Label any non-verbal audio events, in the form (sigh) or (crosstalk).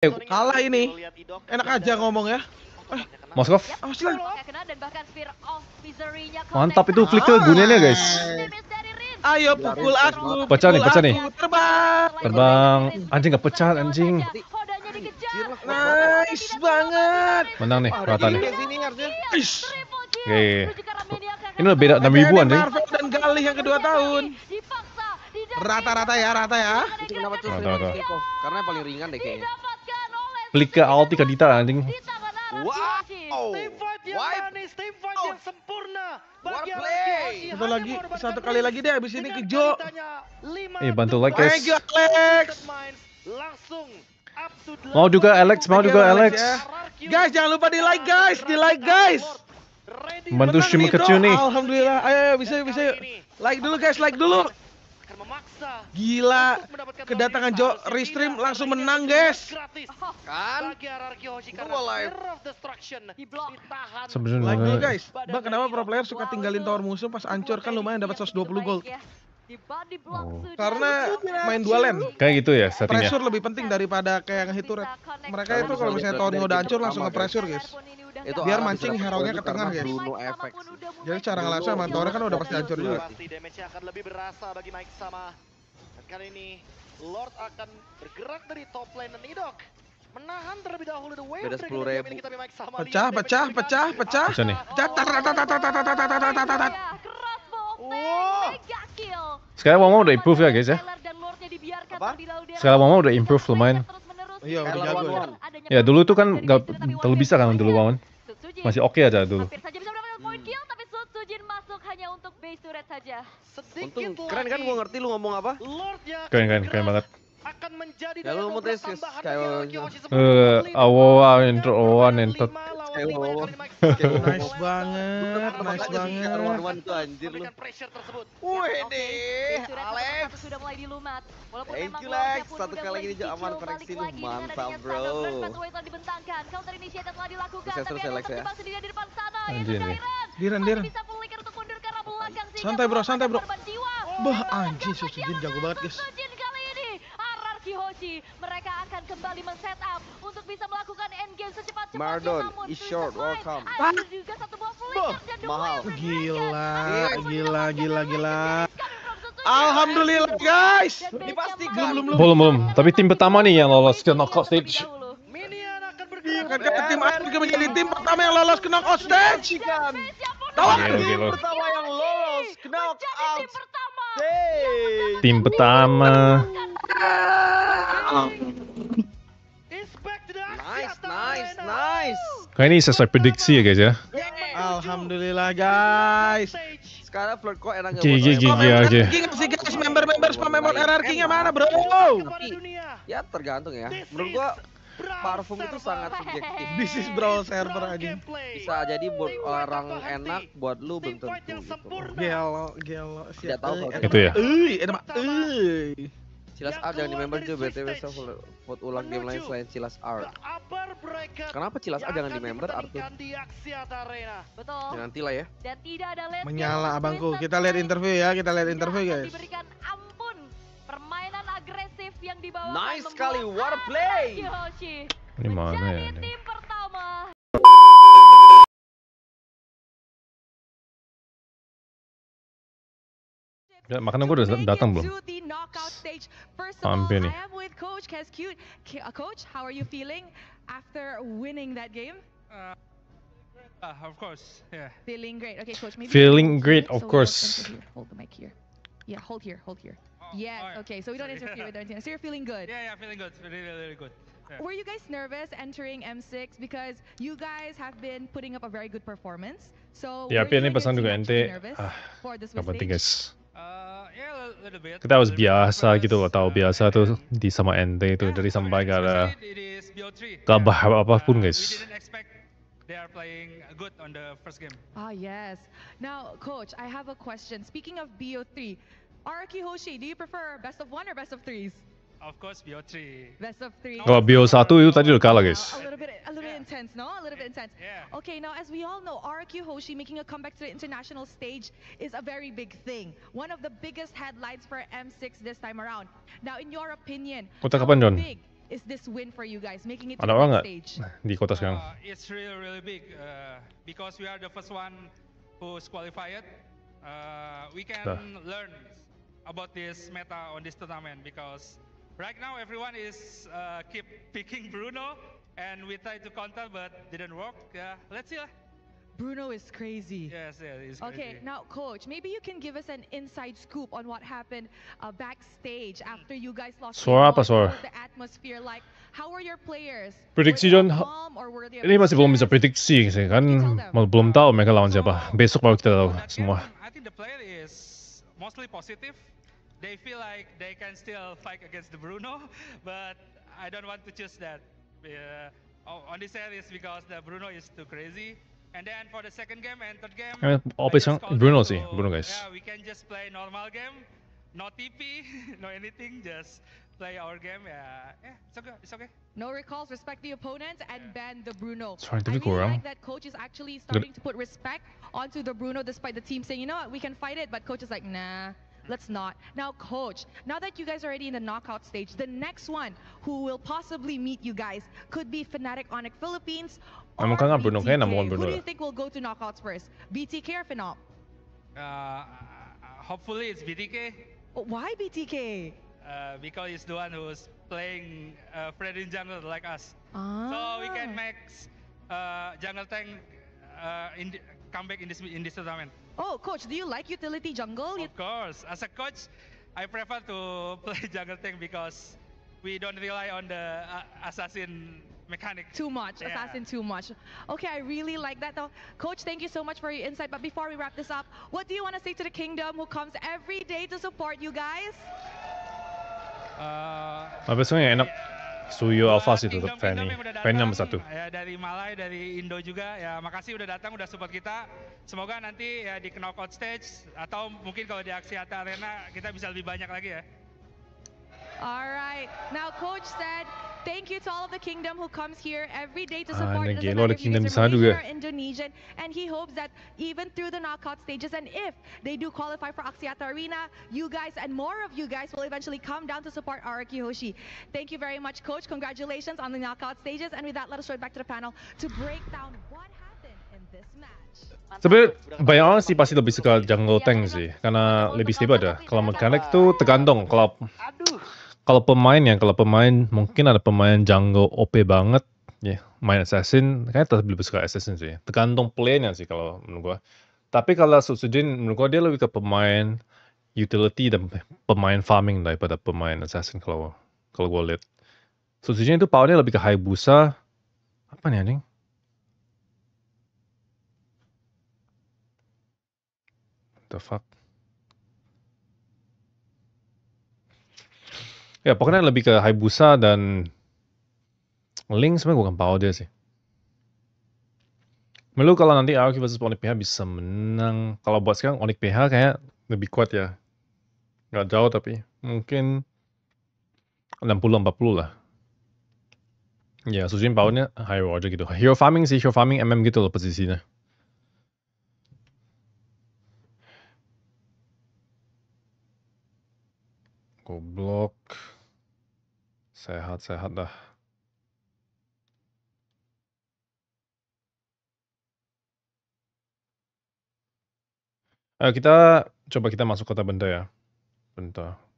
Eh, kalah ini. Enak aja ngomong ya. Eh, Moskov. Mantap itu flick ke gunanya guys. Ayo pukul aku. Pecah nih, pecah nih. Terbang. Terbang. Anjing gak pecah anjing. Nice banget. Menang nih, rata iya, nih. Ish. Oke. Ini udah beda 6 ribuan nih. Dan Galih yang kedua tahun rata-rata ya, rata ya. Rata-rata. Karena paling ringan deh kayaknya. Blika ulti ke Dita anjing. Wow. yang sempurna. Satu lagi, satu kali lagi deh habis ini ke Jo. Eh bantu like guys. Alex. Langsung Mau juga Alex, mau juga Alex. Ya. Guys, jangan lupa di like guys, di like guys. Bantu stream kecil nih. Alhamdulillah, ayo bisa bisa. Like dulu guys, like dulu akan memaksa. Gila. Kedatangan Jo Restream langsung menang, guys. Oh, kan? Dua live. Sebenarnya lagi guys. Bang kenapa pro player suka tinggalin tower musuh pas ancur kan lumayan dapat 120 gold. Ya. Oh. Karena main dua lane. Kayak gitu ya settingnya. Pressure lebih penting daripada kayak nge Mereka itu kalau misalnya Tony udah hancur langsung nge-pressure, guys itu biar mancing hero-nya ke tengah guys. Ya? Bruno efek. Jadi cara ngelasa sama mantornya kan udah pasti hancur juga. Pasti damage-nya akan lebih berasa bagi Mike sama. Dan kali ini Lord akan bergerak dari top lane dan Idok menahan terlebih dahulu the wave beda Mike sama pecah pecah pecah pecah pecah nih pecah tat tat tat tat tat tat tat tat tat sekarang Mama udah improve ya guys ya sekarang Mama udah improve lumayan Iya, udah jago ya. ya. dulu tuh kan nggak terlalu bisa kan dulu Wawan. Ya, Masih oke aja dulu. Untung keren kan gua ngerti lu ngomong apa? Keren keren keren banget. Akan menjadi ya, lu mau tes kayak Eh, awoa intro, awoa entot Nice banget, nice banget. deh, Alex. Sudah mulai dilumat. Walaupun memang Alex satu kali lagi di aman koneksi lu mantap bro. Counter initiated telah dilakukan. Tapi terjebak ya, ya. sendiri di depan sana. untuk mundur ke arah belakang. Santai bro, santai bro. Bah anjing susu Jin jago banget guys. Mereka akan kembali men setup untuk bisa Mardon is short, welcome. juga satu Mahal. Gila, gila, gila, gila. Alhamdulillah guys. Dipastikan. Belum, belum, belum. belum. Tapi tim pertama nih yang lolos ke knockout stage. Minion akan tim Kakak juga menjadi tim pertama yang lolos ke knockout stage. Tawar tim pertama yang lolos ke knockout stage. Tim pertama nice, nice. ini sesuai prediksi ya guys ya. Alhamdulillah guys. Sekarang flirt kok era nggak Gigi gigi aja. King sih guys member-member semua member RR King mana bro? Ya tergantung ya. Menurut gua parfum itu sangat subjektif. (laughs) This is brawl server aja. Bisa jadi buat orang enak, buat lu belum tentu. Gitu. Gelo, gelo. Tidak tahu kalau itu ya. Eh, enak. mak. Silas R jangan di member juga BTW saya buat ulang game lain selain Silas R member bracket. Kenapa Cilas A ah, jangan di member Arthur? Di aksi Arena. Betul. Ya, nantilah ya. Dan tidak ada lihat Menyala abangku. Kita lihat interview ya, kita lihat interview guys. Diberikan ampun permainan agresif yang dibawa Nice sekali play. Ini mana ya? Tim pertama. Ya, makanya gue udah datang belum? knockout stage. First of I'm all, Benny. I am with Coach Cascute. Uh, coach, how are you feeling after winning that game? Uh, uh, of course, yeah. Feeling great. Okay, coach. Maybe feeling great, of so course. Hold the mic here. Yeah, hold here, hold here. Oh, yes, right. okay, so we don't interfere with anything. So you're feeling good? Yeah, yeah, feeling good. Really, really good. Yeah. Were you guys nervous entering M6 because you guys have been putting up a very good performance? So yeah, were you guys nervous ah, for this guys. Kita harus biasa gitu loh, tahu biasa tuh di sama ente itu dari sampai gak ada gak bahas apapun guys. they are playing good on the first game. Ah, yes. Now, coach, I have a question. Speaking of BO3, Araki Hoshi, do you prefer best of one or best of threes? Of course, BO3. Best of three. Kalau oh, BO1 itu tadi udah kalah, guys. Ah, ah, intense, no? A little bit intense. Yeah. Okay, now as we all know, RQ Hoshi making a comeback to the international stage is a very big thing. One of the biggest headlines for M6 this time around. Now, in your opinion, Kota kapan, big is this win for you guys, making it to the stage? Di kota sekarang. Uh, it's really, really big uh, because we are the first one who's qualified. Uh, we can Duh. learn about this meta on this tournament because right now everyone is uh, keep (laughs) picking Bruno and we tried to contact, but didn't work. Yeah, uh, let's see. Bruno is crazy. Yes, yeah, he's crazy. Okay, now coach, maybe you can give us an inside scoop on what happened uh, backstage hmm. after you guys lost. Suara apa suara? The atmosphere, like how were your players? Prediksi John, ini masih belum bisa prediksi sih kan, belum tahu mereka lawan siapa. Oh. Besok baru kita tahu semua. I think the player is mostly positive. They feel like they can still fight against the Bruno, (laughs) but I don't want to choose that. Oh, this because the Bruno is too crazy. And then for the second game and third game, all based on Bruno sih, Bruno guys. Yeah, we can just play normal game, no TP, (laughs) no anything, just play our game. Yeah, yeah it's okay, it's okay. No recalls, respect the opponents and yeah. ban the Bruno. Sorry, I like that coach is actually starting to put respect onto the Bruno despite the team saying, you know what, we can fight it, but coach is like, nah. Let's not. Now, coach, now that you guys are already in the knockout stage, the next one who will possibly meet you guys could be Fnatic Onyx Philippines. I'm ah, gonna Bruno. I'm Bruno. Who do you think will go to knockouts first? BTK or Fnatic? Uh, uh, hopefully it's BTK. Why BTK? Uh, because he's the one who's playing uh, Freddy jungle like us. Ah. So we can ah. make uh, jungle tank uh, in the, come back in this in this tournament. Oh, coach, do you like utility jungle? Of course. As a coach, I prefer to (laughs) play jungle thing because we don't rely on the uh, assassin mechanic. Too much, yeah. assassin too much. Okay, I really like that though. Coach, thank you so much for your insight. But before we wrap this up, what do you want to say to the kingdom who comes every day to support you guys? Uh, Suyo Alfas itu tuh Fanny. Fanny nomor satu. Ya, dari Malai, dari Indo juga. Ya makasih udah datang, udah support kita. Semoga nanti ya di knockout stage atau mungkin kalau di aksi Arena kita bisa lebih banyak lagi ya. All right. Now, coach said Thank you to all of the kingdom who comes here every day to ah, support eh, us. Lord kingdom are Indonesian, and he hopes that even through the knockout stages, and if they do qualify for Axiata Arena, you guys and more of you guys will eventually come down to support Araki Hoshi. Thank you very much, coach. Congratulations on the knockout stages. And with that, let us right back to the panel to break down what happened in this match. Sebenarnya bayangan sih pasti lebih suka jungle tank sih, karena lebih stable ada. Kalau mechanic tuh tergantung Kalau kalau pemain ya kalau pemain mungkin ada pemain jungle OP banget ya yeah, main assassin kayaknya tetap lebih suka assassin sih tergantung playnya sih kalau menurut gua tapi kalau Subsujin menurut gua dia lebih ke pemain utility dan pemain farming daripada pemain assassin kalau kalau gua lihat Subsujin itu powernya lebih ke high busa apa nih anjing the fuck Ya pokoknya lebih ke Hayabusa dan Link sebenarnya bukan power dia sih. Melu kalau nanti Aoki versus Onyx PH bisa menang. Kalau buat sekarang Onyx PH kayak lebih kuat ya. Gak jauh tapi mungkin 60-40 lah. Ya, susuin powernya hero aja gitu. Hero farming sih, hero farming MM gitu loh posisinya. Goblok. Sehat-sehat dah. Ayo kita coba kita masuk kota Benda ya. Bentar.